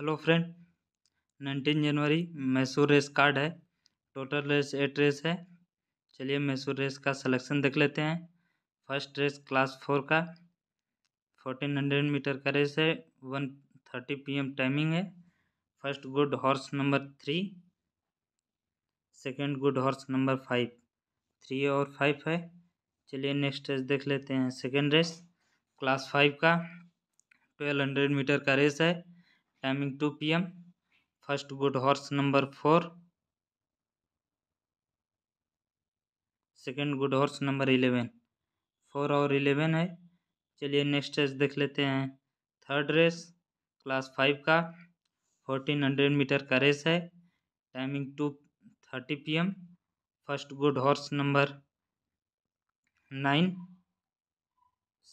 hello friend nineteen जनवरी Mysore race card है total race eight race है चलिए मैसूर रेस का सिलेक्शन देख लेते हैं फर्स्ट रेस क्लास फोर का फोर्टीन हंड्रेड मीटर का रेस है वन थर्टी पी टाइमिंग है first good horse number three second good horse number five three और फाइव है चलिए नेक्स्ट रेस देख लेते हैं सेकेंड रेस क्लास फाइव का ट्वेल्व हंड्रेड मीटर का रेस है timing to P M first good horse number four second good horse number eleven four और इलेवन है चलिए नेक्स्ट रेस देख लेते हैं थर्ड रेस क्लास फाइव का फोर्टीन हंड्रेड मीटर का रेस है timing two thirty P M first good horse number nine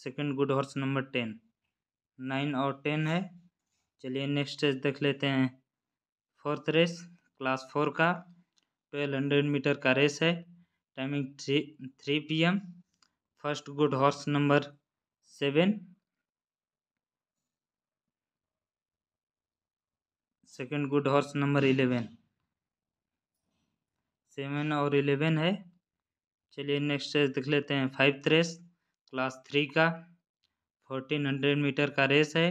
second good horse number ten nine और टेन है चलिए नेक्स्ट रेस देख लेते हैं फोर्थ रेस क्लास फोर का ट्वेल्व हंड्रेड मीटर का रेस है timing three three P M first good horse number seven second good horse number eleven seven और इलेवन है चलिए नेक्स्ट रेस देख लेते हैं फाइव रेस क्लास थ्री का फोर्टीन हंड्रेड मीटर का रेस है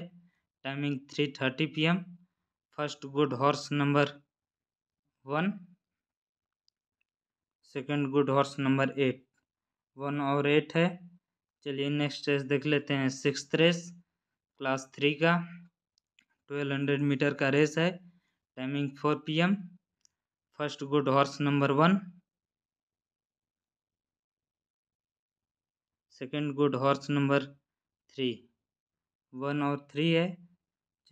timing three thirty P M first good horse number one second good horse number eight one और एट है चलिए नेक्स्ट रेस देख लेते हैं सिक्स रेस क्लास थ्री का ट्वेल्व हंड्रेड मीटर का रेस है timing four P M first good horse number one second good horse number three one और थ्री है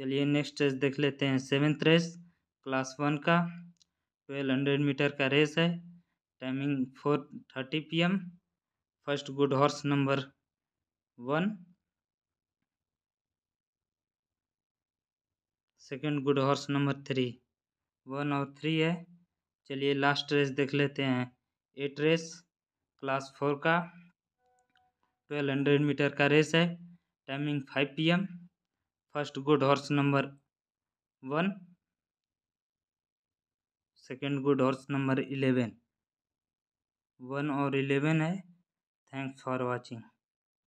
चलिए नेक्स्ट रेस देख लेते हैं सेवेंथ रेस क्लास वन का ट्वेल्व हंड्रेड मीटर का रेस है timing four thirty P M first good horse number one second good horse number three one और थ्री है चलिए लास्ट रेस देख लेते हैं एट रेस क्लास फोर का ट्वेल्व हंड्रेड मीटर का रेस है timing five P M first good horse number one second good horse number eleven one और इलेवन है थैंक्स फॉर वॉचिंग